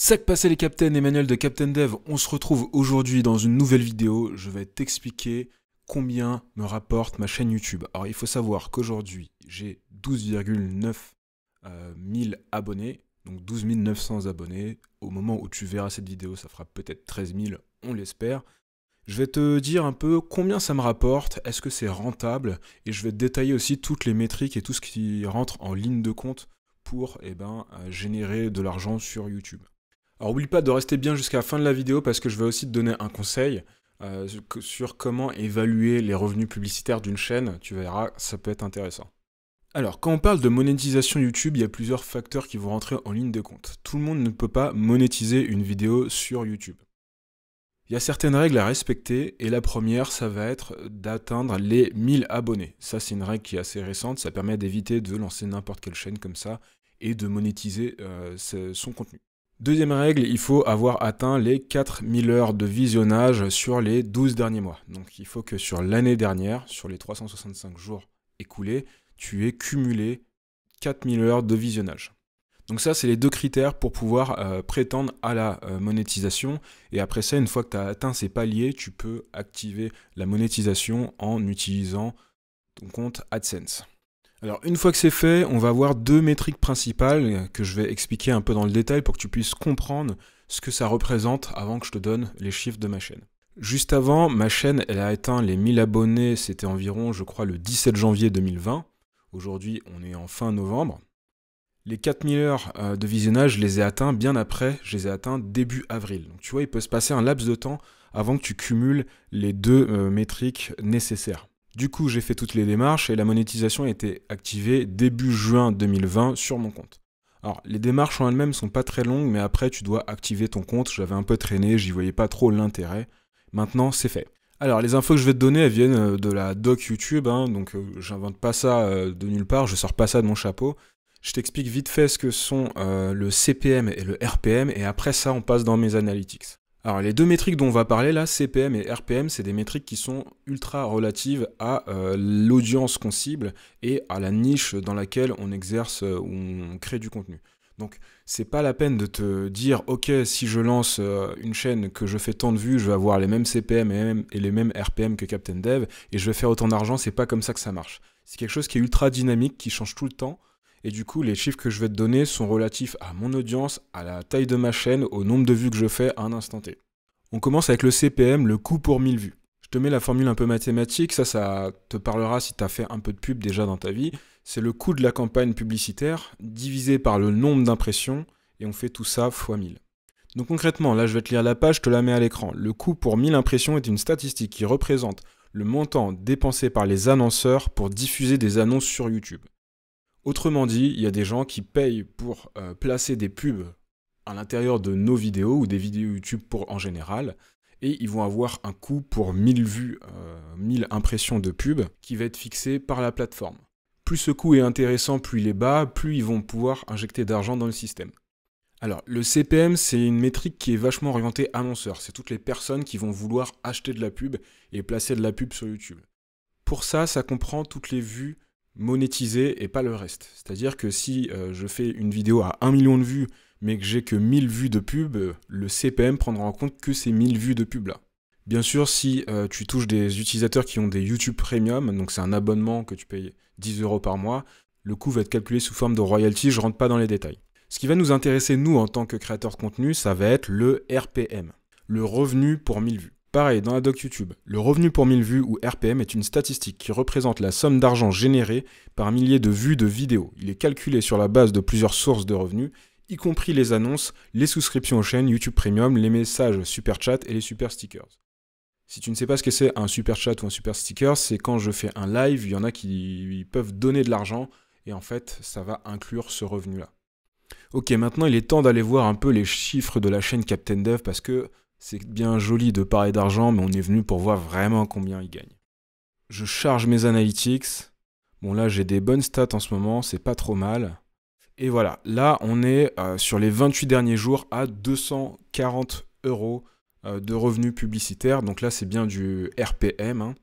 Sac passé les captains, Emmanuel de Captain Dev, on se retrouve aujourd'hui dans une nouvelle vidéo, je vais t'expliquer combien me rapporte ma chaîne YouTube. Alors il faut savoir qu'aujourd'hui j'ai 12,9 000 euh, abonnés, donc 12 900 abonnés, au moment où tu verras cette vidéo ça fera peut-être 13 000, on l'espère. Je vais te dire un peu combien ça me rapporte, est-ce que c'est rentable, et je vais te détailler aussi toutes les métriques et tout ce qui rentre en ligne de compte pour eh ben, euh, générer de l'argent sur YouTube. Alors oublie pas de rester bien jusqu'à la fin de la vidéo parce que je vais aussi te donner un conseil euh, sur comment évaluer les revenus publicitaires d'une chaîne. Tu verras, ça peut être intéressant. Alors, quand on parle de monétisation YouTube, il y a plusieurs facteurs qui vont rentrer en ligne de compte. Tout le monde ne peut pas monétiser une vidéo sur YouTube. Il y a certaines règles à respecter et la première, ça va être d'atteindre les 1000 abonnés. Ça, c'est une règle qui est assez récente, ça permet d'éviter de lancer n'importe quelle chaîne comme ça et de monétiser euh, son contenu. Deuxième règle, il faut avoir atteint les 4000 heures de visionnage sur les 12 derniers mois. Donc il faut que sur l'année dernière, sur les 365 jours écoulés, tu aies cumulé 4000 heures de visionnage. Donc ça, c'est les deux critères pour pouvoir euh, prétendre à la euh, monétisation. Et après ça, une fois que tu as atteint ces paliers, tu peux activer la monétisation en utilisant ton compte AdSense. Alors une fois que c'est fait, on va avoir deux métriques principales que je vais expliquer un peu dans le détail pour que tu puisses comprendre ce que ça représente avant que je te donne les chiffres de ma chaîne. Juste avant, ma chaîne elle a atteint les 1000 abonnés, c'était environ je crois le 17 janvier 2020. Aujourd'hui on est en fin novembre. Les 4000 heures euh, de visionnage, je les ai atteints bien après, je les ai atteints début avril. Donc tu vois, il peut se passer un laps de temps avant que tu cumules les deux euh, métriques nécessaires. Du coup, j'ai fait toutes les démarches et la monétisation a été activée début juin 2020 sur mon compte. Alors, les démarches en elles-mêmes sont pas très longues, mais après, tu dois activer ton compte. J'avais un peu traîné, j'y voyais pas trop l'intérêt. Maintenant, c'est fait. Alors, les infos que je vais te donner, elles viennent euh, de la doc YouTube, hein, donc euh, j'invente pas ça euh, de nulle part, je sors pas ça de mon chapeau. Je t'explique vite fait ce que sont le CPM et le RPM, et après ça, on passe dans mes analytics. Alors les deux métriques dont on va parler là, CPM et RPM, c'est des métriques qui sont ultra relatives à euh, l'audience qu'on cible et à la niche dans laquelle on exerce euh, ou on crée du contenu. Donc c'est pas la peine de te dire ok si je lance euh, une chaîne que je fais tant de vues, je vais avoir les mêmes CPM et, et les mêmes RPM que Captain Dev et je vais faire autant d'argent, c'est pas comme ça que ça marche. C'est quelque chose qui est ultra dynamique, qui change tout le temps et du coup, les chiffres que je vais te donner sont relatifs à mon audience, à la taille de ma chaîne, au nombre de vues que je fais à un instant T. On commence avec le CPM, le coût pour 1000 vues. Je te mets la formule un peu mathématique, ça, ça te parlera si tu as fait un peu de pub déjà dans ta vie. C'est le coût de la campagne publicitaire divisé par le nombre d'impressions, et on fait tout ça fois 1000. Donc concrètement, là je vais te lire la page, je te la mets à l'écran. Le coût pour 1000 impressions est une statistique qui représente le montant dépensé par les annonceurs pour diffuser des annonces sur YouTube. Autrement dit, il y a des gens qui payent pour euh, placer des pubs à l'intérieur de nos vidéos ou des vidéos YouTube en général, et ils vont avoir un coût pour 1000 vues, 1000 euh, impressions de pub qui va être fixé par la plateforme. Plus ce coût est intéressant, plus il est bas, plus ils vont pouvoir injecter d'argent dans le système. Alors, le CPM, c'est une métrique qui est vachement orientée annonceur. C'est toutes les personnes qui vont vouloir acheter de la pub et placer de la pub sur YouTube. Pour ça, ça comprend toutes les vues monétiser et pas le reste. C'est-à-dire que si euh, je fais une vidéo à 1 million de vues, mais que j'ai que 1000 vues de pub, euh, le CPM prendra en compte que ces 1000 vues de pub là. Bien sûr, si euh, tu touches des utilisateurs qui ont des YouTube Premium, donc c'est un abonnement que tu payes 10 euros par mois, le coût va être calculé sous forme de royalty, je rentre pas dans les détails. Ce qui va nous intéresser, nous, en tant que créateurs de contenu, ça va être le RPM, le revenu pour 1000 vues. Pareil, dans la doc YouTube, le revenu pour 1000 vues ou RPM est une statistique qui représente la somme d'argent générée par milliers de vues de vidéos. Il est calculé sur la base de plusieurs sources de revenus, y compris les annonces, les souscriptions aux chaînes YouTube Premium, les messages super chat et les super stickers. Si tu ne sais pas ce que c'est un super chat ou un super sticker, c'est quand je fais un live, il y en a qui peuvent donner de l'argent et en fait, ça va inclure ce revenu-là. Ok, maintenant il est temps d'aller voir un peu les chiffres de la chaîne Captain Dev parce que c'est bien joli de parler d'argent, mais on est venu pour voir vraiment combien il gagne. Je charge mes analytics. Bon là j'ai des bonnes stats en ce moment, c'est pas trop mal. Et voilà, là on est euh, sur les 28 derniers jours à 240 euros euh, de revenus publicitaires. Donc là c'est bien du RPM hein,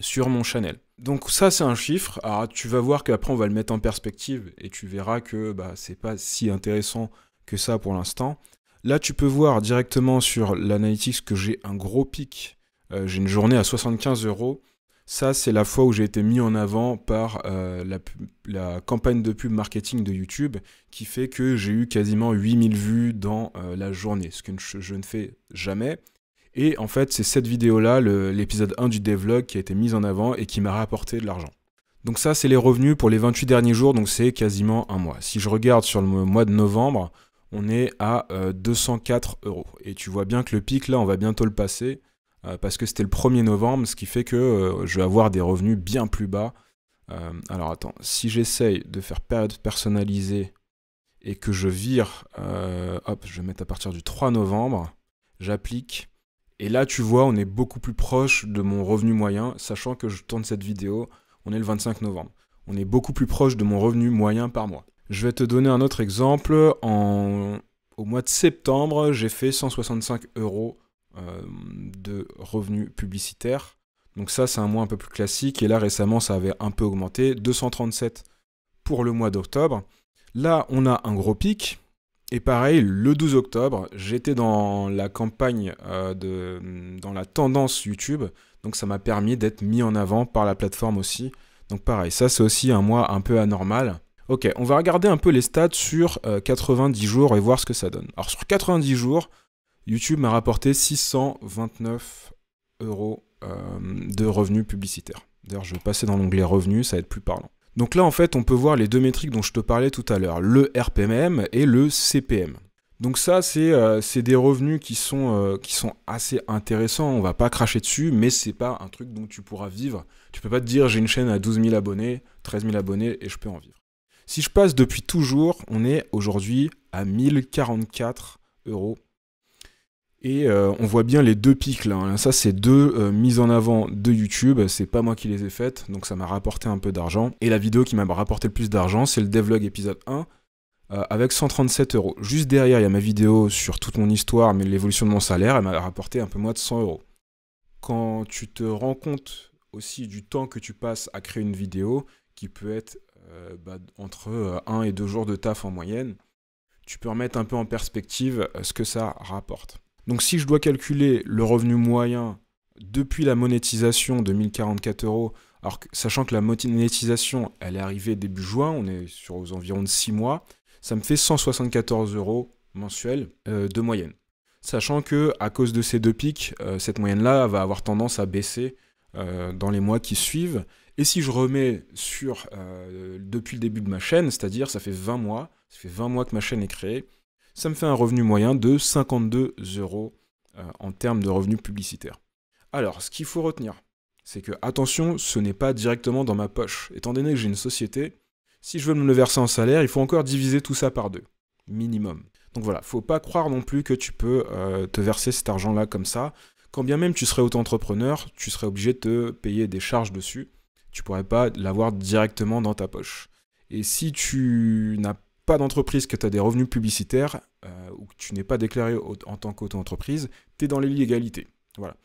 sur mon channel. Donc ça c'est un chiffre. Alors ah, tu vas voir qu'après on va le mettre en perspective et tu verras que bah, c'est pas si intéressant que ça pour l'instant. Là, tu peux voir directement sur l'analytics que j'ai un gros pic. Euh, j'ai une journée à 75 euros. Ça, c'est la fois où j'ai été mis en avant par euh, la, campagne de pub marketing de YouTube qui fait que j'ai eu quasiment 8000 vues dans euh, la journée, ce que je ne fais jamais. Et en fait, c'est cette vidéo-là, l'épisode 1 du devlog, qui a été mise en avant et qui m'a rapporté de l'argent. Donc ça, c'est les revenus pour les 28 derniers jours, donc c'est quasiment un mois. Si je regarde sur le mois de novembre, on est à 204 euh, euros. Et tu vois bien que le pic, là, on va bientôt le passer, euh, parce que c'était le 1er novembre, ce qui fait que euh, je vais avoir des revenus bien plus bas. alors attends, si j'essaye de faire période personnalisée et que je vire, hop, je vais mettre à partir du 3 novembre, j'applique. Et là, tu vois, on est beaucoup plus proche de mon revenu moyen, sachant que je tourne cette vidéo, on est le 25 novembre. On est beaucoup plus proche de mon revenu moyen par mois. Je vais te donner un autre exemple. Au mois de septembre, j'ai fait 165 euros euh, de revenus publicitaires. Donc ça, c'est un mois un peu plus classique. Et là, récemment, ça avait un peu augmenté. 237 pour le mois d'octobre. Là, on a un gros pic. Et pareil, le 12 octobre, j'étais dans la campagne euh, de, dans la tendance YouTube. Donc ça m'a permis d'être mis en avant par la plateforme aussi. Donc pareil, ça c'est aussi un mois un peu anormal. Ok, on va regarder un peu les stats sur 90 euh, jours et voir ce que ça donne. Alors sur 90 jours, YouTube m'a rapporté 629 euros euh, de revenus publicitaires. D'ailleurs, je vais passer dans l'onglet revenus, ça va être plus parlant. Donc là, en fait, on peut voir les deux métriques dont je te parlais tout à l'heure, le RPM et le CPM. Donc ça, euh, c'est des revenus qui sont, qui sont assez intéressants, on va pas cracher dessus, mais c'est pas un truc dont tu pourras vivre. Tu peux pas te dire j'ai une chaîne à 12 000 abonnés, 13 000 abonnés et je peux en vivre. Si je passe depuis toujours, on est aujourd'hui à 1044 euros. Et euh, on voit bien les deux pics là. Hein. Ça, c'est deux euh, mises en avant de YouTube. C'est pas moi qui les ai faites, donc ça m'a rapporté un peu d'argent. Et la vidéo qui m'a rapporté le plus d'argent, c'est le devlog épisode 1 euh, avec 137 euros. Juste derrière, il y a ma vidéo sur toute mon histoire, mais l'évolution de mon salaire, elle m'a rapporté un peu moins de 100 euros. Quand tu te rends compte aussi du temps que tu passes à créer une vidéo, qui peut être euh, bah, entre 1 euh, et 2 jours de taf en moyenne, tu peux remettre un peu en perspective euh, ce que ça rapporte. Donc si je dois calculer le revenu moyen depuis la monétisation de 1044 euros, alors sachant que la monétisation, elle est arrivée début juin, on est sur aux environs de 6 mois, ça me fait 174 euros mensuels de moyenne. Sachant que à cause de ces deux pics, cette moyenne-là va avoir tendance à baisser dans les mois qui suivent. Et si je remets sur euh, depuis le début de ma chaîne, c'est-à-dire ça fait 20 mois, ça fait 20 mois que ma chaîne est créée, ça me fait un revenu moyen de 52 euros euh, en termes de revenus publicitaires. Alors, ce qu'il faut retenir, c'est que attention, ce n'est pas directement dans ma poche. Étant donné que j'ai une société, si je veux me le verser en salaire, il faut encore diviser tout ça par deux, minimum. Donc voilà, faut pas croire non plus que tu peux euh, te verser cet argent-là comme ça. Quand bien même tu serais auto-entrepreneur, tu serais obligé de te payer des charges dessus tu pourrais pas l'avoir directement dans ta poche. Et si tu n'as pas d'entreprise, que tu as des revenus publicitaires, euh, ou que tu n'es pas déclaré en tant qu'auto-entreprise, tu es dans l'illégalité. Voilà.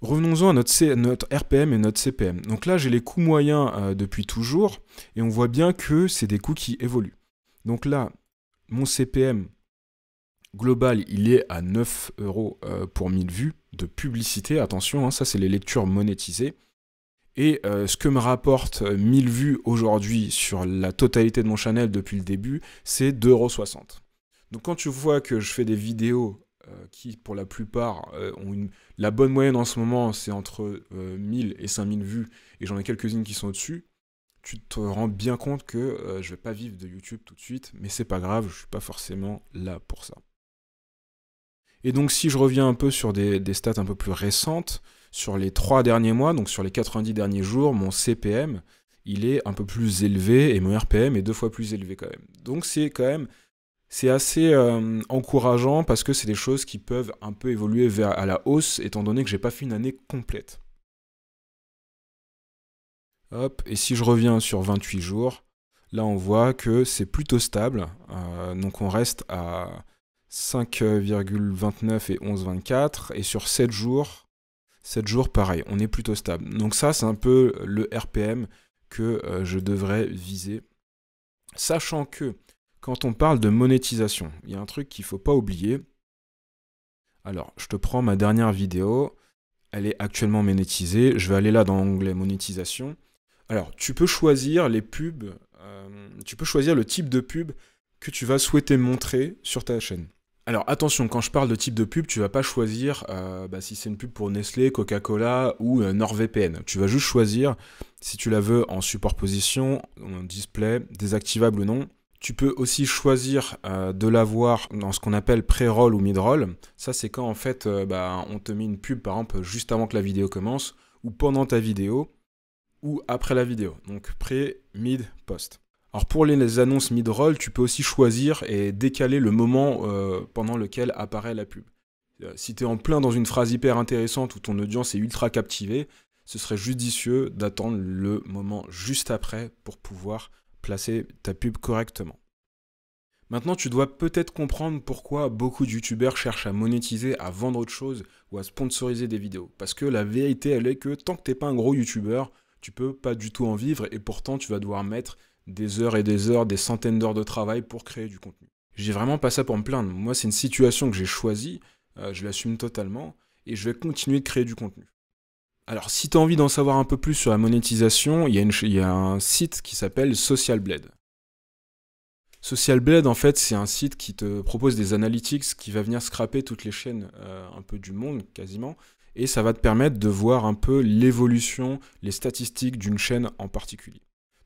Revenons-en à notre, RPM et notre CPM. Donc là, j'ai les coûts moyens euh, depuis toujours, et on voit bien que c'est des coûts qui évoluent. Donc là, mon CPM global, il est à 9 euros euh, pour 1000 vues de publicité. Attention, hein, ça c'est les lectures monétisées. Et euh, ce que me rapporte 1000 euh, vues aujourd'hui sur la totalité de mon channel depuis le début, c'est 2,60€. Donc quand tu vois que je fais des vidéos euh, qui, pour la plupart, ont une... La bonne moyenne en ce moment, c'est entre 1000 et 5000 vues, et j'en ai quelques-unes qui sont au-dessus, tu te rends bien compte que je vais pas vivre de YouTube tout de suite, mais c'est pas grave, je ne suis pas forcément là pour ça. Et donc si je reviens un peu sur des, stats un peu plus récentes, sur les trois derniers mois, donc sur les 90 derniers jours, mon CPM, il est un peu plus élevé et mon RPM est deux fois plus élevé quand même. Donc c'est quand même c'est assez euh, encourageant parce que c'est des choses qui peuvent un peu évoluer vers à la hausse étant donné que n'ai pas fait une année complète. Hop, et si je reviens sur 28 jours, là on voit que c'est plutôt stable. Euh, donc on reste à 5,29 et 11,24. Et sur 7 jours, 7 jours, pareil, on est plutôt stable. Donc ça, c'est un peu le RPM que euh, je devrais viser. Sachant que quand on parle de monétisation, il y a un truc qu'il ne faut pas oublier. Alors, je te prends ma dernière vidéo. Elle est actuellement monétisée. Je vais aller là dans l'onglet monétisation. Alors, tu peux choisir les pubs, euh, tu peux choisir le type de pub que tu vas souhaiter montrer sur ta chaîne. Alors attention, quand je parle de type de pub, tu vas pas choisir euh, bah, si c'est une pub pour Nestlé, Coca-Cola ou euh, NordVPN. Tu vas juste choisir si tu la veux en support position, en display, désactivable ou non. Tu peux aussi choisir euh, de l'avoir dans ce qu'on appelle pré-roll ou mid-roll. Ça, c'est quand en fait bah, on te met une pub par exemple juste avant que la vidéo commence, ou pendant ta vidéo, ou après la vidéo. Donc pré, mid, post. Alors pour les annonces mid-roll, tu peux aussi choisir et décaler le moment euh, pendant lequel apparaît la pub. Euh, si tu es en plein dans une phrase hyper intéressante où ton audience est ultra captivée, ce serait judicieux d'attendre le moment juste après pour pouvoir placer ta pub correctement. Maintenant, tu dois peut-être comprendre pourquoi beaucoup de youtubeurs cherchent à monétiser, à vendre autre chose ou à sponsoriser des vidéos. Parce que la vérité, elle est que tant que t'es pas un gros youtubeur, tu peux pas du tout en vivre et pourtant tu vas devoir mettre des heures et des heures, des centaines d'heures de travail pour créer du contenu. J'ai vraiment pas ça pour me plaindre. Moi, c'est une situation que j'ai choisie, euh, je l'assume totalement, et je vais continuer de créer du contenu. Alors, si tu as envie d'en savoir un peu plus sur la monétisation, il y, a un site qui s'appelle Social Blade. Social Blade, en fait, c'est un site qui te propose des analytics qui va venir scraper toutes les chaînes euh, un peu du monde, quasiment, et ça va te permettre de voir un peu l'évolution, les statistiques d'une chaîne en particulier.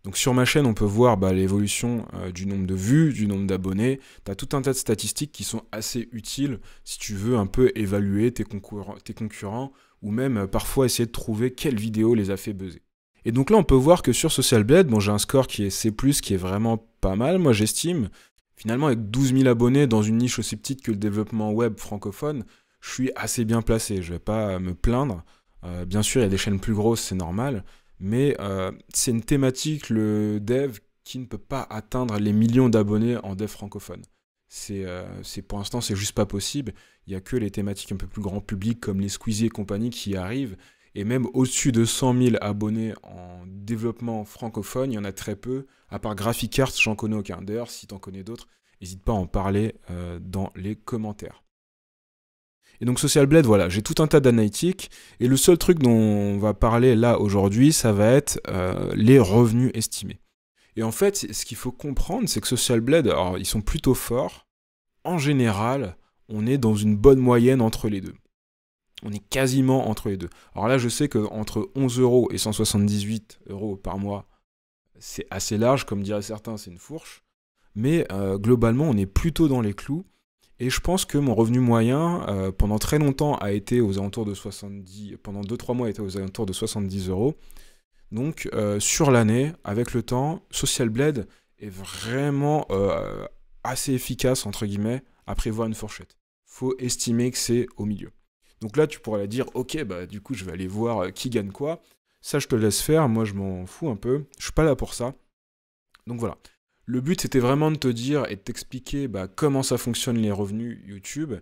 Donc sur ma chaîne, on peut voir bah, l'évolution euh, du nombre de vues, du nombre d'abonnés. Tu as tout un tas de statistiques qui sont assez utiles si tu veux un peu évaluer tes, concurrents, ou même euh, parfois essayer de trouver quelle vidéo les a fait buzzer. Et donc là, on peut voir que sur Social Blade, j'ai un score qui est C+, qui est vraiment pas mal, moi j'estime. Finalement, avec 12 000 abonnés dans une niche aussi petite que le développement web francophone, je suis assez bien placé, je vais pas euh, me plaindre. bien sûr, il y a des chaînes plus grosses, c'est normal, mais euh, c'est une thématique, le dev, qui ne peut pas atteindre les millions d'abonnés en dev francophone. C'est, euh, pour l'instant, c'est juste pas possible. Il n'y a que les thématiques un peu plus grand public, comme les Squeezie et compagnie, qui arrivent. Et même au-dessus de 100 000 abonnés en développement francophone, il y en a très peu. À part Graphic Arts, j'en connais aucun. D'ailleurs, si t'en connais d'autres, n'hésite pas à en parler euh, dans les commentaires. Et donc Social Blade, voilà, j'ai tout un tas d'analytiques. Et le seul truc dont on va parler là aujourd'hui, ça va être euh, les revenus estimés. Et en fait, ce qu'il faut comprendre, c'est que Social Blade, alors, ils sont plutôt forts. En général, on est dans une bonne moyenne entre les deux. On est quasiment entre les deux. Alors là, je sais qu'entre 11 euros et 178 euros par mois, c'est assez large, comme diraient certains, c'est une fourche. Mais euh, globalement, on est plutôt dans les clous. Et je pense que mon revenu moyen, euh, pendant très longtemps, a été aux alentours de 70, pendant 2-3 mois, a aux alentours de 70 euros. Donc, euh, sur l'année, avec le temps, Social Blade est vraiment euh, assez efficace, entre guillemets, à prévoir une fourchette. Faut estimer que c'est au milieu. Donc là, tu pourrais la dire, ok, bah du coup, je vais aller voir qui gagne quoi. Ça, je te laisse faire, moi, je m'en fous un peu. Je suis pas là pour ça. Donc voilà. Le but, c'était vraiment de te dire et de t'expliquer bah, comment ça fonctionne les revenus YouTube.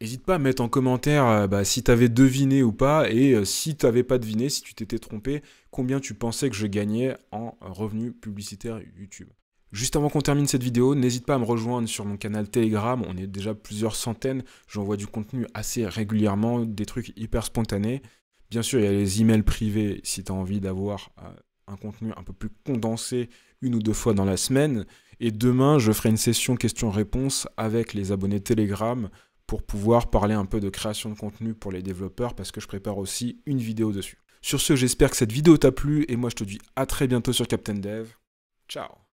N'hésite pas à mettre en commentaire euh, bah, si tu avais deviné ou pas, et euh, si tu n'avais pas deviné, si tu t'étais trompé, combien tu pensais que je gagnais en revenus publicitaires YouTube. Juste avant qu'on termine cette vidéo, n'hésite pas à me rejoindre sur mon canal Telegram, on est déjà plusieurs centaines, j'envoie du contenu assez régulièrement, des trucs hyper spontanés. Bien sûr, il y a les emails privés si tu as envie d'avoir euh, un contenu un peu plus condensé une ou deux fois dans la semaine. Et demain, je ferai une session questions-réponses avec les abonnés Telegram pour pouvoir parler un peu de création de contenu pour les développeurs parce que je prépare aussi une vidéo dessus. Sur ce, j'espère que cette vidéo t'a plu et moi je te dis à très bientôt sur Captain Dev. Ciao